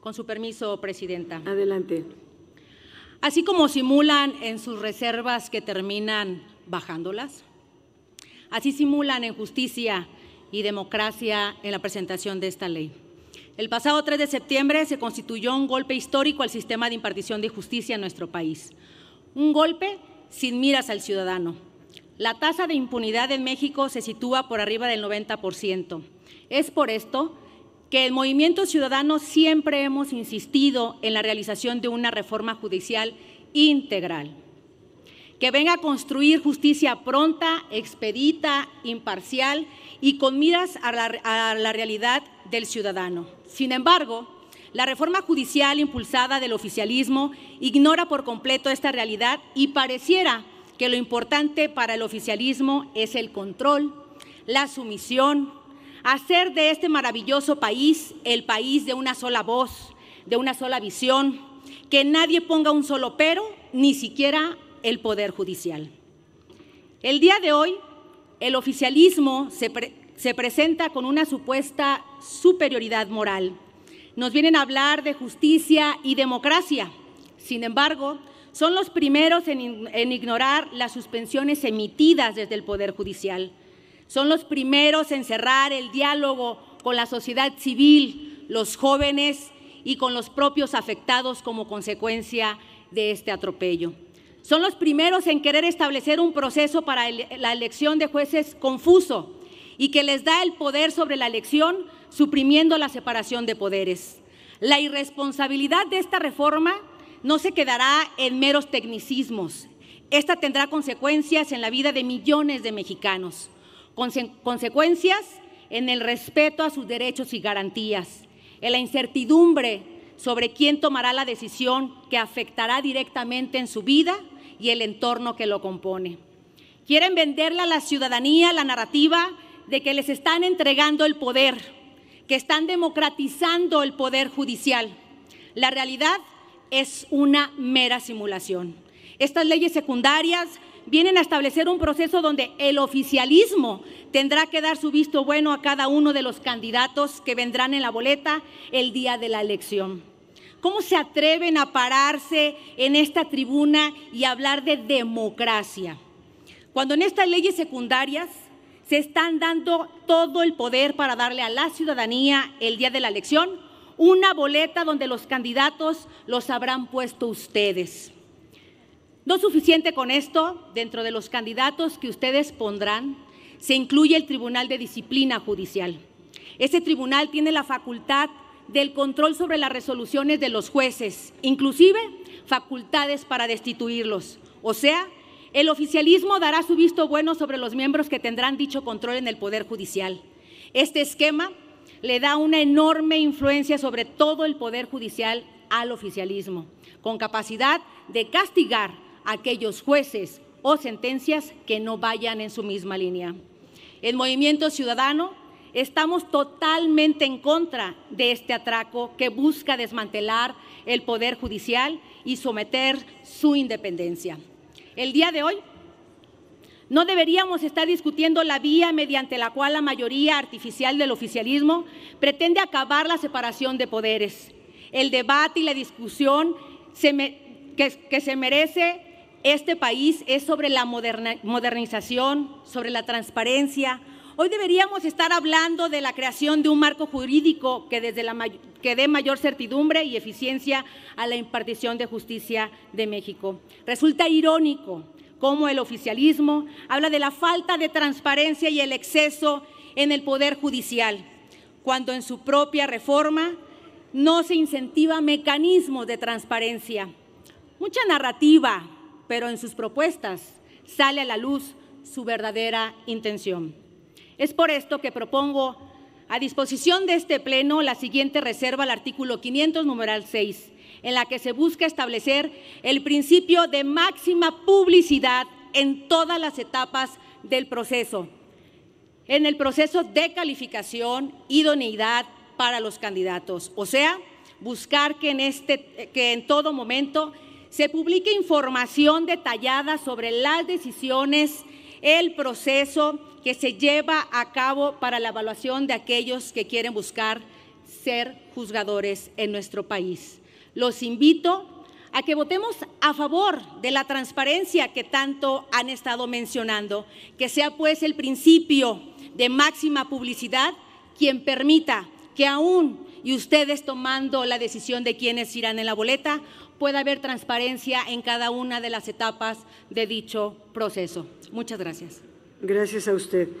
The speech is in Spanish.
Con su permiso, Presidenta. Adelante. Así como simulan en sus reservas que terminan bajándolas, así simulan en justicia y democracia en la presentación de esta ley. El pasado 3 de septiembre se constituyó un golpe histórico al sistema de impartición de justicia en nuestro país. Un golpe sin miras al ciudadano. La tasa de impunidad en México se sitúa por arriba del 90%. Es por esto que el Movimiento Ciudadano siempre hemos insistido en la realización de una reforma judicial integral, que venga a construir justicia pronta, expedita, imparcial y con miras a la, a la realidad del ciudadano. Sin embargo, la reforma judicial impulsada del oficialismo ignora por completo esta realidad y pareciera que lo importante para el oficialismo es el control, la sumisión, hacer de este maravilloso país el país de una sola voz, de una sola visión, que nadie ponga un solo pero, ni siquiera el Poder Judicial. El día de hoy, el oficialismo se, presenta con una supuesta superioridad moral. Nos vienen a hablar de justicia y democracia. Sin embargo, son los primeros en ignorar las suspensiones emitidas desde el Poder Judicial son los primeros en cerrar el diálogo con la sociedad civil, los jóvenes y con los propios afectados como consecuencia de este atropello. Son los primeros en querer establecer un proceso para la elección de jueces confuso y que les da el poder sobre la elección, suprimiendo la separación de poderes. La irresponsabilidad de esta reforma no se quedará en meros tecnicismos. Esta tendrá consecuencias en la vida de millones de mexicanos consecuencias en el respeto a sus derechos y garantías, en la incertidumbre sobre quién tomará la decisión que afectará directamente en su vida y el entorno que lo compone. Quieren venderle a la ciudadanía la narrativa de que les están entregando el poder, que están democratizando el poder judicial. La realidad es una mera simulación. Estas leyes secundarias vienen a establecer un proceso donde el oficialismo tendrá que dar su visto bueno a cada uno de los candidatos que vendrán en la boleta el día de la elección. ¿Cómo se atreven a pararse en esta tribuna y hablar de democracia? Cuando en estas leyes secundarias se están dando todo el poder para darle a la ciudadanía el día de la elección una boleta donde los candidatos los habrán puesto ustedes. No suficiente con esto, dentro de los candidatos que ustedes pondrán, se incluye el Tribunal de Disciplina Judicial. Ese tribunal tiene la facultad del control sobre las resoluciones de los jueces, inclusive facultades para destituirlos. O sea, el oficialismo dará su visto bueno sobre los miembros que tendrán dicho control en el Poder Judicial. Este esquema le da una enorme influencia sobre todo el Poder Judicial al oficialismo, con capacidad de castigar aquellos jueces o sentencias que no vayan en su misma línea. El movimiento ciudadano estamos totalmente en contra de este atraco que busca desmantelar el Poder Judicial y someter su independencia. El día de hoy no deberíamos estar discutiendo la vía mediante la cual la mayoría artificial del oficialismo pretende acabar la separación de poderes. El debate y la discusión que se merece este país es sobre la modernización, sobre la transparencia. Hoy deberíamos estar hablando de la creación de un marco jurídico que, desde la, que dé mayor certidumbre y eficiencia a la impartición de justicia de México. Resulta irónico cómo el oficialismo habla de la falta de transparencia y el exceso en el Poder Judicial, cuando en su propia reforma no se incentiva mecanismos de transparencia. Mucha narrativa, pero en sus propuestas sale a la luz su verdadera intención. Es por esto que propongo a disposición de este Pleno la siguiente reserva al artículo 500, numeral 6, en la que se busca establecer el principio de máxima publicidad en todas las etapas del proceso, en el proceso de calificación, idoneidad para los candidatos, o sea, buscar que en, este, que en todo momento se publique información detallada sobre las decisiones, el proceso que se lleva a cabo para la evaluación de aquellos que quieren buscar ser juzgadores en nuestro país. Los invito a que votemos a favor de la transparencia que tanto han estado mencionando, que sea pues el principio de máxima publicidad quien permita que aún y ustedes tomando la decisión de quiénes irán en la boleta, puede haber transparencia en cada una de las etapas de dicho proceso. Muchas gracias. Gracias a usted.